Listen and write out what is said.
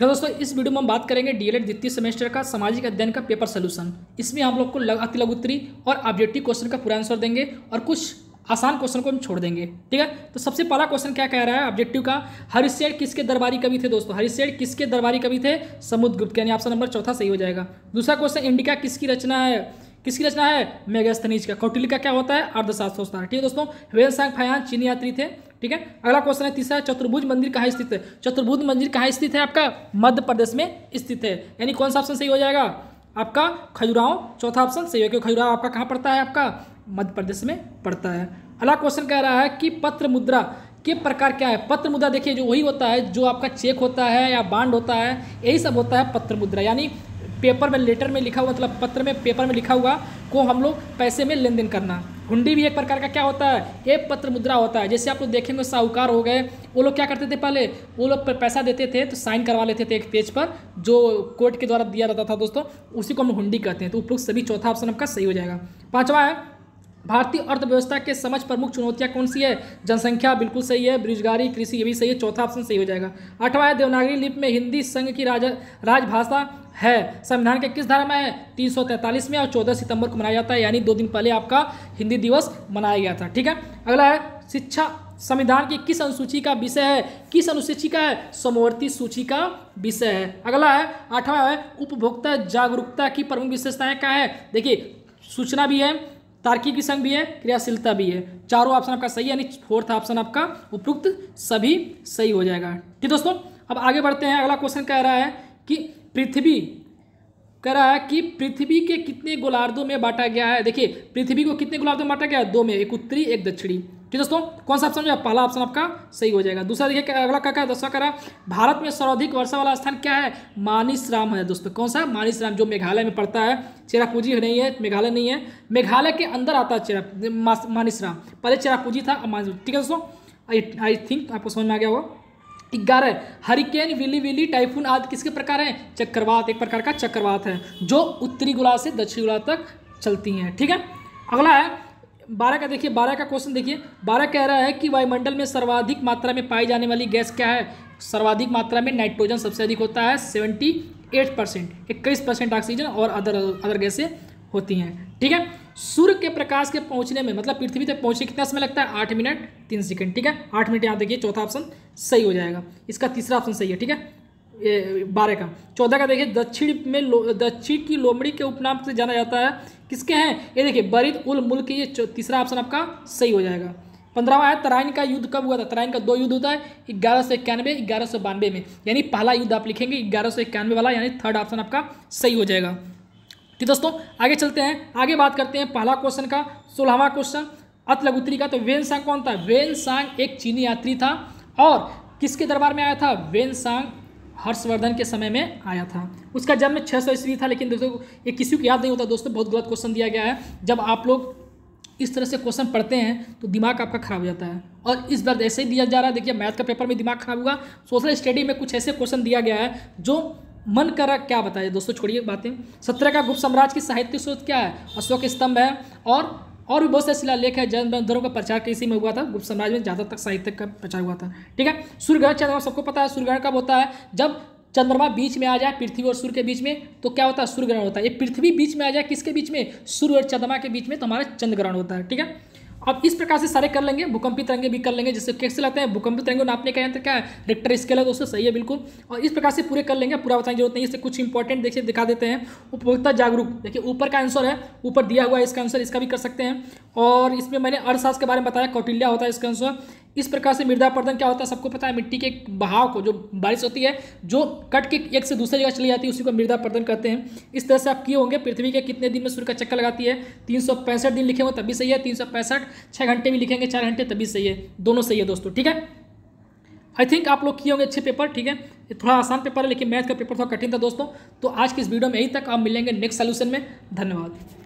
hello दोस्तों इस video में हम बात करेंगे डीएलएड द्वितीय सेमेस्टर का सामाजिक अध्ययन का पेपर सोल्यूशन इसमें हम लोग को लग, अति उत्तरी और ऑब्जेक्टिव क्वेश्चन का पूरा आंसर देंगे और कुछ आसान क्वेश्चन को हम छोड़ देंगे ठीक है तो सबसे पहला क्वेश्चन क्या कह रहा है ऑब्जेक्टिव का हरिशेड किसके दरबारी कवि थे दोस्तों हरिशेड किसके दरबारी कवि थे समुद्रगुप्त यानी ऑप्शन नंबर चौथा सही हो जाएगा दूसरा क्वेश्चन इंडिका किसकी रचना है किसकी रचना है मेगास्थनीज का कौटिल का क्या होता है अर्धशास्त्र होता है ठीक है दोस्तों वेल सांग फयान चीनी यात्री थे ठीक है अगला क्वेश्चन है तीसरा चतुर्भुज मंदिर कहाँ स्थित है चतुर्भुज मंदिर कहाँ स्थित है आपका मध्य प्रदेश में स्थित है यानी कौन सा ऑप्शन सही हो जाएगा आपका खजुराहो चौथा ऑप्शन सही हो क्योंकि खजुराहो आपका कहाँ पड़ता है आपका मध्य प्रदेश में पड़ता है अगला क्वेश्चन कह रहा है कि पत्र मुद्रा के प्रकार क्या है पत्र मुद्रा देखिए जो वही होता है जो आपका चेक होता है या बांड होता है यही सब होता है पत्र मुद्रा यानी पेपर में लेटर में लिखा हुआ मतलब पत्र में पेपर में लिखा हुआ को हम लोग पैसे में लेन देन करना हुंडी भी एक प्रकार का क्या होता है एक पत्र मुद्रा होता है जैसे आप लोग देखेंगे साहूकार हो गए वो लोग क्या करते थे पहले वो लोग पैसा देते थे तो साइन करवा लेते थे एक पेज पर जो कोर्ट के द्वारा दिया जाता था दोस्तों उसी को हम हुंडी कहते हैं तो उपरोक्त सभी चौथा ऑप्शन आपका सही हो जाएगा पाँचवा है भारतीय अर्थव्यवस्था के समझ प्रमुख चुनौतियाँ कौन सी है जनसंख्या बिल्कुल सही है बेरोजगारी कृषि ये भी सही है चौथा ऑप्शन सही हो जाएगा अठवा है देवनागरी लिपि में हिंदी संघ की राज राजभाषा है संविधान के किस धारा में तीन सौ तैंतालीस में और चौदह सितंबर को मनाया जाता है यानी दो दिन पहले आपका हिंदी दिवस मनाया गया था ठीक है अगला है शिक्षा संविधान की किस अनुसूची का विषय है किस अनुसूची का है समवर्ती सूची का विषय है अगला है आठवां है उपभोक्ता जागरूकता की प्रमुख विशेषताएं क्या है देखिए सूचना भी है तार्किक संघ भी है क्रियाशीलता भी है चारों ऑप्शन आपका सही यानी फोर्थ ऑप्शन आपका उपयुक्त सभी सही हो जाएगा ठीक दोस्तों अब आगे बढ़ते हैं अगला क्वेश्चन कह रहा है कि पृथ्वी कह रहा है कि पृथ्वी के कितने गोलार्धों में बांटा गया है देखिए पृथ्वी को कितने गोलार्धों में बांटा गया है दो में एक उत्तरी एक दक्षिणी ठीक दोस्तों कौन सा ऑप्शन है पहला ऑप्शन आपका सही हो जाएगा दूसरा देखिए अगला क्या कहा दूसरा कह रहा भारत में सर्वाधिक वर्षा वाला स्थान क्या है मानिसराम है दोस्तों कौन सा मानिसराम जो मेघालय में पड़ता है चेरापूंजी नहीं है मेघालय नहीं है मेघालय के अंदर आता है चेरा मानिसराम पहले चेरापूंजी था ठीक है दोस्तों आई थिंक आपको समझ में आ गया होगा ग्यारह हरिकेन विली विली टाइफून आदि किसके प्रकार हैं चक्रवात एक प्रकार का चक्रवात है जो उत्तरी गोलार्ध से दक्षिण गोलार्ध तक चलती हैं ठीक है अगला है बारह का देखिए बारह का क्वेश्चन देखिए बारह कह रहा है कि वायुमंडल में सर्वाधिक मात्रा में पाई जाने वाली गैस क्या है सर्वाधिक मात्रा में नाइट्रोजन सबसे अधिक होता है सेवेंटी एट परसेंट इक्कीस परसेंट ऑक्सीजन और अदर अदर गैसें होती हैं ठीक है सूर्य के प्रकाश के पहुंचने में मतलब पृथ्वी तक पहुंचने कितना समय लगता है आठ मिनट तीन सेकंड ठीक है आठ मिनट यहाँ देखिए चौथा ऑप्शन सही हो जाएगा इसका तीसरा ऑप्शन सही है ठीक है बारह का चौदह का देखिए दक्षिण में दक्षिण की लोमड़ी के उपनाम से जाना जाता है किसके हैं ये देखिए बरित उल मुल्क ये तीसरा ऑप्शन आपका सही हो जाएगा पंद्रहवा है तराइन का युद्ध कब हुआ था तराइन का दो युद्ध होता है ग्यारह सौ इक्यानवे ग्यारह सौ बानवे में यानी पहला युद्ध आप लिखेंगे ग्यारह सौ इक्यानवे वाला यानी थर्ड ऑप्शन आपका सही हो जाएगा ठीक दोस्तों आगे चलते हैं आगे बात करते हैं पहला क्वेश्चन का सोलहवा क्वेश्चन अत लघुत्री का तो वेन सांग कौन था वेन सांग एक चीनी यात्री था और किसके दरबार में आया था वेन सांग हर्षवर्धन के समय में आया था उसका जन्म छः सौ ईस्वी था लेकिन दोस्तों ये किसी को याद नहीं होता दोस्तों बहुत गलत क्वेश्चन दिया गया है जब आप लोग इस तरह से क्वेश्चन पढ़ते हैं तो दिमाग आपका खराब हो जाता है और इस बार ऐसे ही दिया जा रहा है देखिए मैथ का पेपर में दिमाग खराब हुआ सोशल स्टडी में कुछ ऐसे क्वेश्चन दिया गया है जो मन करा क्या बताया दोस्तों छोड़िए बातें सत्रह का गुप्त साम्राज्य की साहित्य स्रोत क्या है अशोक स्तंभ है और और भी बहुत से शिलालेख है जैन बंदरों का प्रचार किसी में हुआ था गुप्त साम्राज्य में ज़्यादा तक साहित्य का प्रचार हुआ था ठीक है सूर्यग्रहण चंद्रमा सबको पता है सूर्यग्रहण कब होता है जब चंद्रमा बीच में आ जाए पृथ्वी और सूर्य के बीच में तो क्या होता है सूर्य ग्रहण होता है ये पृथ्वी बीच में आ जाए किसके बीच में सूर्य और चंद्रमा के बीच में तो हमारा चंद्र ग्रहण होता है ठीक है अब इस प्रकार से सारे कर लेंगे भूकंपी तरंगे भी कर लेंगे जिससे कैसे लाते हैं भूकंपी तरंगे नापने का यंत्र क्या है रिक्टर स्केल है दोस्तों सही है बिल्कुल और इस प्रकार से पूरे कर लेंगे पूरा बताने की जरूरत नहीं इससे कुछ इंपॉर्टेंट देखिए दिखा देते हैं उपभोक्ता जागरूक देखिए ऊपर का आंसर है ऊपर दिया हुआ है इसका आंसर इसका भी कर सकते हैं और इसमें मैंने अर्थशास्त्र के बारे में बताया कौटिल्या होता है इसका आंसर इस प्रकार से मृदा अपरदन क्या होता है सबको पता है मिट्टी के बहाव को जो बारिश होती है जो कट के एक से दूसरी जगह चली जाती है उसी को मृदा अपरदन कहते हैं इस तरह से आप किए होंगे पृथ्वी के कितने दिन में सूर्य का चक्कर लगाती है तीन दिन लिखे होंगे तभी सही है तीन छः घंटे भी लिखेंगे चार घंटे तभी सही है दोनों सही है दोस्तों ठीक है आई थिंक आप लोग किए होंगे अच्छे पेपर ठीक है थोड़ा आसान पेपर है लेकिन मैथ का पेपर थोड़ा कठिन था दोस्तों तो आज की इस वीडियो में यही तक आप मिलेंगे नेक्स्ट सोल्यूशन में धन्यवाद